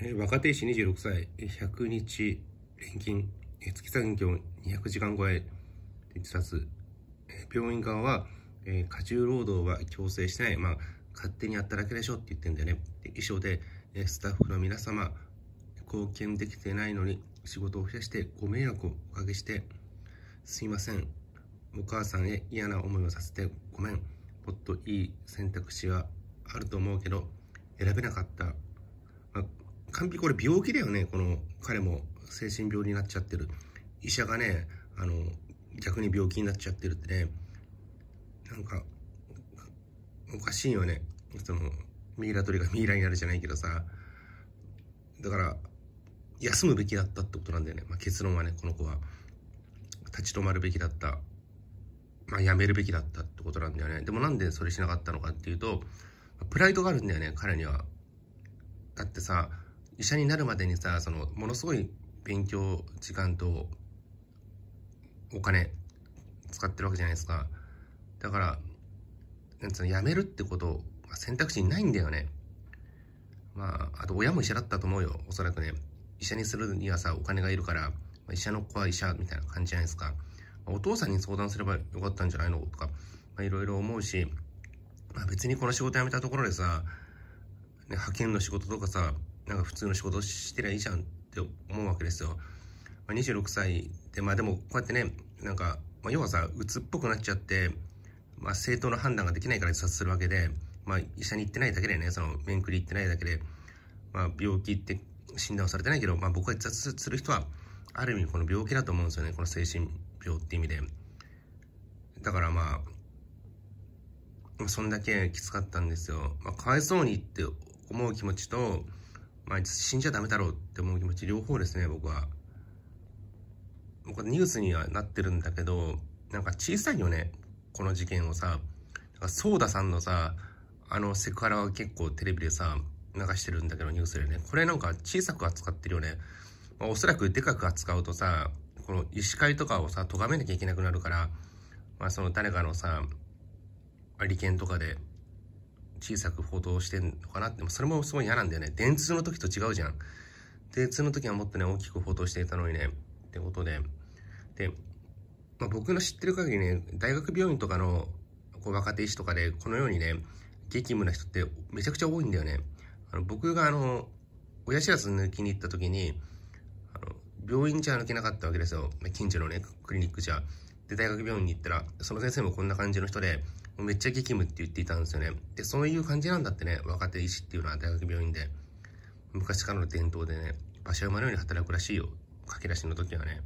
え若手医師26歳、100日連金、え月作業200時間超え自殺、え病院側は、え過重労働は強制しない、まあ、勝手にやっただけでしょって言ってんだよね。衣装で、えスタッフの皆様、貢献できてないのに仕事を増やしてご迷惑をおかけして、すいません。お母さんへ嫌な思いをさせてごめん。もっといい選択肢はあると思うけど、選べなかった。完璧これ病気だよね、この彼も精神病になっちゃってる。医者がね、あの、逆に病気になっちゃってるってね、なんか、おかしいよね。その、ミイラ取りがミイラになるじゃないけどさ、だから、休むべきだったってことなんだよね。まあ、結論はね、この子は。立ち止まるべきだった。まあ、やめるべきだったってことなんだよね。でもなんでそれしなかったのかっていうと、プライドがあるんだよね、彼には。だってさ、医者になるまでにさそのものすごい勉強時間とお金使ってるわけじゃないですかだからなんうの辞めるってこと選択肢にないんだよねまああと親も医者だったと思うよおそらくね医者にするにはさお金がいるから、ま医者の子は医者みたいな感じじゃないですか、まお父さんに相談すればよかったんじゃないのとかいろいろ思うし、まあ、別にこの仕事辞めたところでさ、ね、派遣の仕事とかさなんか普通の仕事してりゃいいじゃんって思うわけですよ。まあ、26歳で、まあでもこうやってね、なんか、まあ、要はさ、鬱っぽくなっちゃって、まあ正当な判断ができないから自殺するわけで、まあ医者に行ってないだけでね、その面食り行ってないだけで、まあ病気って診断されてないけど、まあ僕は自殺する人は、ある意味この病気だと思うんですよね、この精神病って意味で。だからまあ、そんだけきつかったんですよ。まあ、かわいそうにって思う気持ちと、まあ、死んじゃダメだろうって思う気持ち、両方ですね、僕は。僕はニュースにはなってるんだけど、なんか小さいよね、この事件をさ。なんか、ソーダさんのさ、あの、セクハラは結構テレビでさ、流してるんだけど、ニュースでね。これなんか小さく扱ってるよね。まあ、おそらくでかく扱うとさ、この医師会とかをさ、咎めなきゃいけなくなるから、まあ、その誰かのさ、利権とかで小さく報道してんのかなって、それもすごい嫌なんだよね。電通の時と違うじゃん。電通の時はもっとね、大きく報道していたのにね、ってことで。で、まあ、僕の知ってる限りね、大学病院とかのこう若手医師とかで、このようにね、激務な人ってめちゃくちゃ多いんだよね。あの僕があの、親知らず抜きに行った時に、あの病院じゃ抜けなかったわけですよ。近所のね、クリニックじゃ。で、大学病院に行ったら、その先生もこんな感じの人で、めっちゃ激務って言っていたんですよね。で、そういう感じなんだってね、若手医師っていうのは大学病院で、昔からの伝統でね、馬車馬のように働くらしいよ。駆け出しの時はね。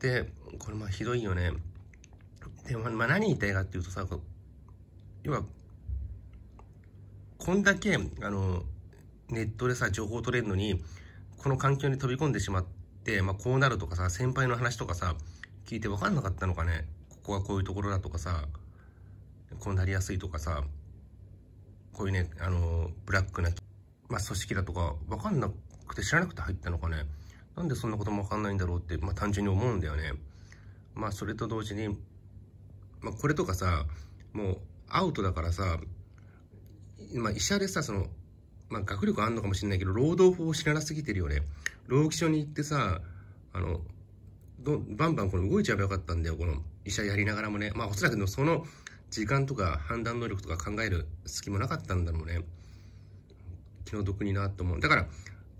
で、これまあひどいよね。で、まあ、ま何言いたいかっていうとさ、要は、こんだけ、あの、ネットでさ、情報取れるのに、この環境に飛び込んでしまって、まあこうなるとかさ、先輩の話とかさ、聞いて分かんなかったのかねこはこういうところだとかさ、こうなりやすいとかさ、こういうね、あの、ブラックな、まあ、組織だとか、わかんなくて知らなくて入ったのかね。なんでそんなこともわかんないんだろうって、まあ、単純に思うんだよね。まあ、それと同時に、まあ、これとかさ、もう、アウトだからさ、まあ、医者でさ、その、まあ、学力あんのかもしれないけど、労働法を知らなすぎてるよね。労基署に行ってさ、あの、どバンバンこの動いちゃえばよかったんだよこの医者やりながらもねまあおそらくその時間とか判断能力とか考える隙もなかったんだろうね気の毒になと思うだからこ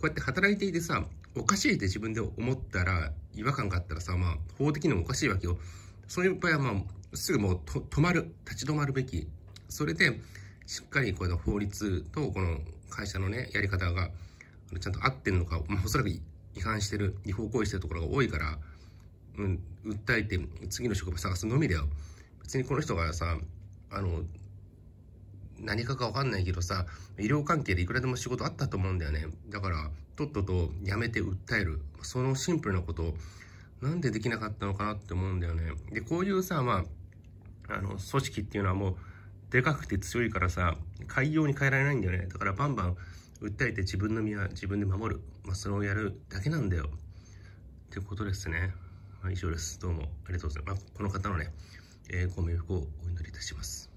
うやって働いていてさおかしいって自分で思ったら違和感があったらさまあ法的にもおかしいわけよそういう場合はまあすぐもう止まる立ち止まるべきそれでしっかりこの法律とこの会社のねやり方がちゃんと合ってるのか、まあ、おそらく違反してる違法行為してるところが多いからうん、訴えて次の職場探すのみだよ別にこの人がさあの何かか分かんないけどさ医療関係でいくらでも仕事あったと思うんだよねだからとっとと辞めて訴えるそのシンプルなことなんでできなかったのかなって思うんだよねでこういうさまああの組織っていうのはもうでかくて強いからさ海洋に変えられないんだよねだからバンバン訴えて自分の身は自分で守る、まあ、それをやるだけなんだよってことですね以上です。どうもありがとうございます。この方のね、えー、ご冥福をお祈りいたします。